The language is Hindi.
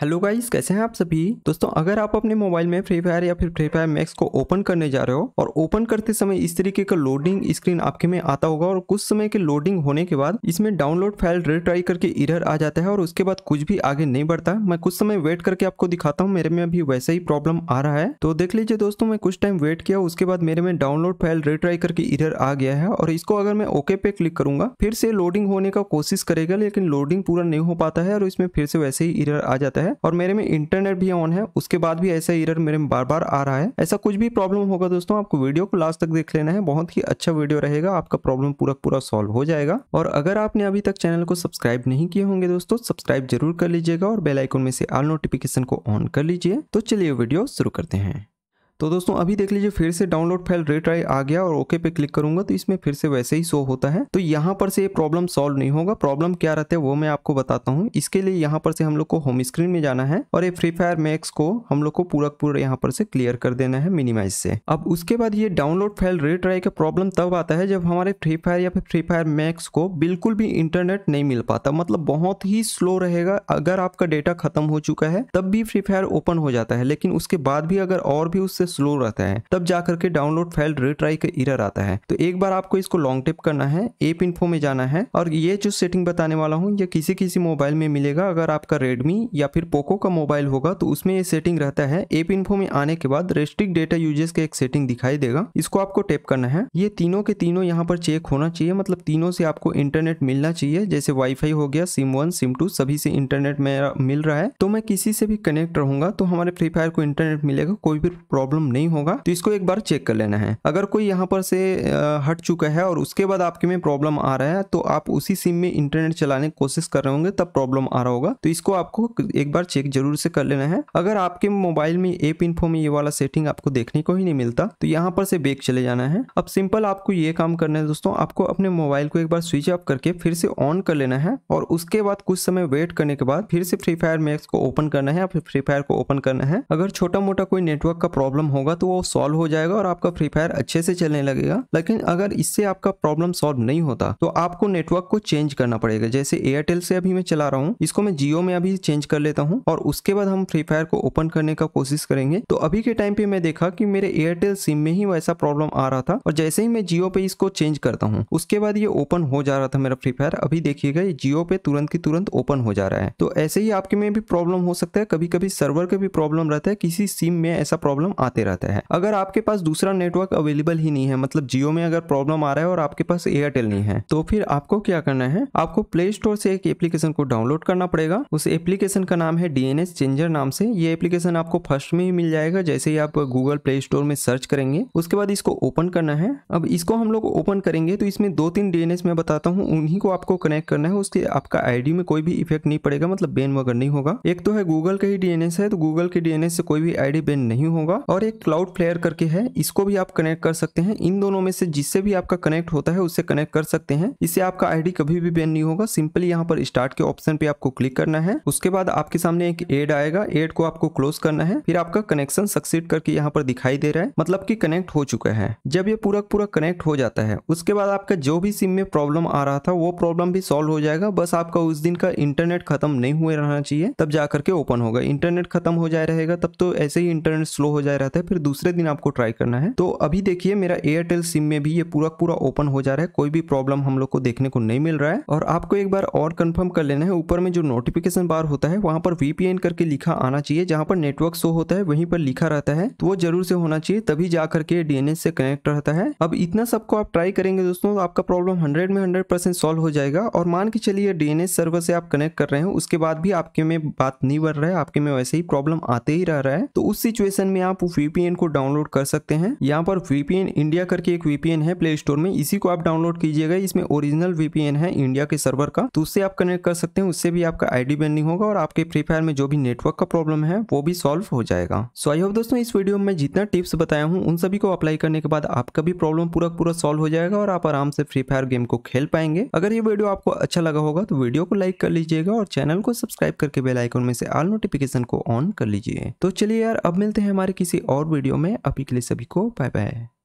हेलो गाइस कैसे हैं आप सभी दोस्तों अगर आप अपने मोबाइल में फ्री फायर या फिर फ्री फायर मैक्स को ओपन करने जा रहे हो और ओपन करते समय इस तरीके का लोडिंग स्क्रीन आपके में आता होगा और कुछ समय के लोडिंग होने के बाद इसमें डाउनलोड फाइल रिट्राई करके इरर आ जाता है और उसके बाद कुछ भी आगे नहीं बढ़ता मैं कुछ समय वेट करके आपको दिखाता हूँ मेरे में भी वैसा ही प्रॉब्लम आ रहा है तो देख लीजिए दोस्तों मैं कुछ टाइम वेट किया उसके बाद मेरे में डाउनलोड फाइल रिट्राई करके इरर आ गया है और इसको अगर मैं ओके पे क्लिक करूंगा फिर से लोडिंग होने का कोशिश करेगा लेकिन लोडिंग पूरा नहीं हो पाता है और इसमें फिर से वैसे ही इरर आ जाता है है और मेरे में इंटरनेट भी ऑन है उसके बाद भी ऐसा एरर मेरे में बार बार आ रहा है ऐसा कुछ भी प्रॉब्लम होगा दोस्तों आपको वीडियो को लास्ट तक देख लेना है बहुत ही अच्छा वीडियो रहेगा आपका प्रॉब्लम पूरा पूरा सॉल्व हो जाएगा और अगर आपने अभी तक चैनल को सब्सक्राइब नहीं किए होंगे दोस्तों सब्सक्राइब जरूर कर लीजिएगा और बेलाइकोन में से आल नोटिफिकेशन को ऑन कर लीजिए तो चलिए वीडियो शुरू करते हैं तो दोस्तों अभी देख लीजिए फिर से डाउनलोड फाइल रिट्राई आ गया और ओके पे क्लिक करूंगा तो इसमें फिर से वैसे ही शो होता है तो यहाँ पर से ये प्रॉब्लम सॉल्व नहीं होगा प्रॉब्लम क्या रहता है वो मैं आपको बताता हूँ इसके लिए यहाँ पर से हम लोग को होम स्क्रीन में जाना है और ये फ्री फायर मैक्स को हम लोग को पूरा पूरा यहाँ पर से क्लियर कर देना है मिनिमाइज से अब उसके बाद ये डाउनलोड फाइल रिट्राई का प्रॉब्लम तब आता है जब हमारे फ्री फायर या फिर फ्री फायर मैक्स को बिल्कुल भी इंटरनेट नहीं मिल पाता मतलब बहुत ही स्लो रहेगा अगर आपका डेटा खत्म हो चुका है तब भी फ्री फायर ओपन हो जाता है लेकिन उसके बाद भी अगर और भी उससे स्लो रहता है तब जाकर के डाउनलोड फाइल रिट्राई का इरर आता है तो एक बार आपको इसको लॉन्ग टिप करना है एप इन्फो में जाना है और ये जो सेटिंग बताने वाला हूँ ये किसी किसी मोबाइल में मिलेगा अगर आपका रेडमी या फिर पोको का मोबाइल होगा तो उसमें ये सेटिंग रहता है एप इन्फो में आने के बाद रेस्ट्रिक डेटा यूजेस का एक सेटिंग दिखाई देगा इसको आपको टेप करना है ये तीनों के तीनों यहाँ पर चेक होना चाहिए मतलब तीनों से आपको इंटरनेट मिलना चाहिए जैसे वाईफाई हो गया सिम वन सिम टू सभी से इंटरनेट मेरा मिल रहा है तो मैं किसी से भी कनेक्ट रहूंगा तो हमारे फ्री फायर को इंटरनेट मिलेगा कोई भी प्रॉब्लम प्रॉब्लम नहीं होगा तो इसको एक बार चेक कर लेना है अगर कोई यहाँ पर से हट चुका है और उसके बाद आपके में प्रॉब्लम आ रहा है तो आप उसी सिम में इंटरनेट चलाने की कोशिश कर रहे होंगे तब प्रॉब्लम आ रहा होगा तो इसको आपको एक बार चेक जरूर से कर लेना है अगर आपके मोबाइल में एप इन्फो में ये वाला सेटिंग आपको देखने को ही नहीं मिलता तो यहाँ पर से बेक चले जाना है अब सिंपल आपको ये काम करना है दोस्तों आपको अपने मोबाइल को एक बार स्विच ऑफ करके फिर से ऑन कर लेना है और उसके बाद कुछ समय वेट करने के बाद फिर से फ्री फायर मैक्स को ओपन करना है फ्री फायर को ओपन करना है अगर छोटा मोटा कोई नेटवर्क का प्रॉब्लम होगा तो वो सॉल्व हो जाएगा और आपका फ्री फायर अच्छे से चलने लगेगा लेकिन अगर इससे आपका प्रॉब्लम सॉल्व नहीं होता तो आपको नेटवर्क को चेंज करना पड़ेगा जैसे एयरटेल से अभी मैं चला रहा हूँ इसको मैं जियो में अभी चेंज कर लेता हूँ और उसके बाद हम फ्री फायर को ओपन करने का कोशिश करेंगे तो अभी के टाइम पे मैं देखा की मेरे एयरटेल सिम में ही वैसा प्रॉब्लम आ रहा था और जैसे ही मैं जियो पे इसको चेंज करता हूँ उसके बाद ये ओपन हो जा रहा था मेरा फ्री फायर अभी देखिएगा ये जियो पे तुरंत की तुरंत ओपन हो जा रहा है तो ऐसे ही आपके में भी प्रॉब्लम हो सकता है कभी कभी सर्वर का भी प्रॉब्लम रहता है किसी सिम में ऐसा प्रॉब्लम आ आते रहते हैं अगर आपके पास दूसरा नेटवर्क अवेलेबल ही नहीं है मतलब जियो में अगर प्रॉब्लम आ रहा है और आपके पास एयरटेल नहीं है तो फिर आपको क्या करना है आपको प्ले स्टोर से एक एप्लीकेशन को डाउनलोड करना पड़ेगा उस एप्लीकेशन का नाम है डीएनएस चेंजर नाम से ये एप्लीकेशन आपको फर्स्ट में ही मिल जाएगा जैसे ही आप गूगल प्ले स्टोर में सर्च करेंगे उसके बाद इसको ओपन करना है अब इसको हम लोग ओपन करेंगे तो इसमें दो तीन डीएनएस मैं बताता हूँ उन्हीं को आपको कनेक्ट करना है उसके आपका आईडी में कोई भी इफेक्ट नहीं पड़ेगा मतलब बैन वगैरह नहीं होगा एक तो है गूगल का ही डीएनएस है तो गूगल के डीएनएस से कोई भी आईडी बैन नहीं होगा और और एक क्लाउड प्लेयर करके है इसको भी आप कनेक्ट कर सकते हैं इन दोनों में से जिससे भी आपका कनेक्ट होता है उससे कनेक्ट कर सकते हैं इससे आपका आईडी कभी भी बैन नहीं होगा सिंपली यहाँ पर स्टार्ट के ऑप्शन पे आपको क्लिक करना है उसके बाद आपके सामने एक एड आएगा एड को आपको क्लोज करना है फिर आपका कनेक्शन सक्सीड करके यहाँ पर दिखाई दे रहा है मतलब की कनेक्ट हो चुका है जब ये पूरा पूरा कनेक्ट हो जाता है उसके बाद आपका जो भी सिम में प्रॉब्लम आ रहा था वो प्रॉब्लम भी सोल्व हो जाएगा बस आपका उस दिन का इंटरनेट खत्म नहीं हुए रहना चाहिए तब जाकर के ओपन होगा इंटरनेट खत्म हो जाए रहेगा तब तो ऐसे ही इंटरनेट स्लो हो जाए जाता है फिर दूसरे दिन आपको ट्राई करना है तो अभी देखिए मेरा एयरटेल सिम में भी ये पूरा पूरा ओपन हो जा रहा है कोई भी प्रॉब्लम हम लोग को देखने को नहीं मिल रहा है और आपको एक बार और कंफर्म कर लेना है ऊपर में जो नोटिफिकेशन बार होता है वहां पर वीपीएन करके लिखा आना चाहिए जहां पर नेटवर्क शो होता है वहीं पर लिखा रहता है तो वो जरूर से होना चाहिए तभी जा करके डीएनएस से कनेक्ट रहता है अब इतना सबको आप ट्राई करेंगे दोस्तों तो आपका प्रॉब्लम हंड्रेड में हंड्रेड परसेंट सॉल्व हो जाएगा और मान के चलिए डीएनएस सर्वर से आप कनेक्ट कर रहे हैं उसके बाद भी आपके में बात नहीं बढ़ रहा है आपके में वैसे ही प्रॉब्लम आते ही रह रहा है तो उस सिचुएशन में आप वीपीएन को डाउनलोड कर सकते हैं यहाँ पर वीपीएन इंडिया करके एक वीपीएन है प्ले स्टोर में इसी को आप डाउनलोड कीजिएगा इसमें ओरिजिनल वीपीएन है इंडिया के सर्वर का तो उससे आप कनेक्ट कर सकते हैं उससे भी आपका आईडी बैन नहीं होगा और आपके फ्री फायर में जो भी नेटवर्क का प्रॉब्लम है वो भी सॉल्व हो जाएगा सो आई होप दोस्तों इस वीडियो में जितना टिप्स बताया हूँ उन सभी को अप्लाई करने के बाद आपका भी प्रॉब्लम पूरा पूरा सॉल्व हो जाएगा और आप आराम से फ्री फायर गेम को खेल पाएंगे अगर ये वीडियो आपको अच्छा लगा होगा तो वीडियो को लाइक कर लीजिएगा और चैनल को सब्सक्राइब करके बेलाइकन में से ऑल नोटिफिकेशन को ऑन कर लीजिए तो चलिए यार अब मिलते हैं हमारे किसी और वीडियो में अभी के लिए सभी को बाय बाय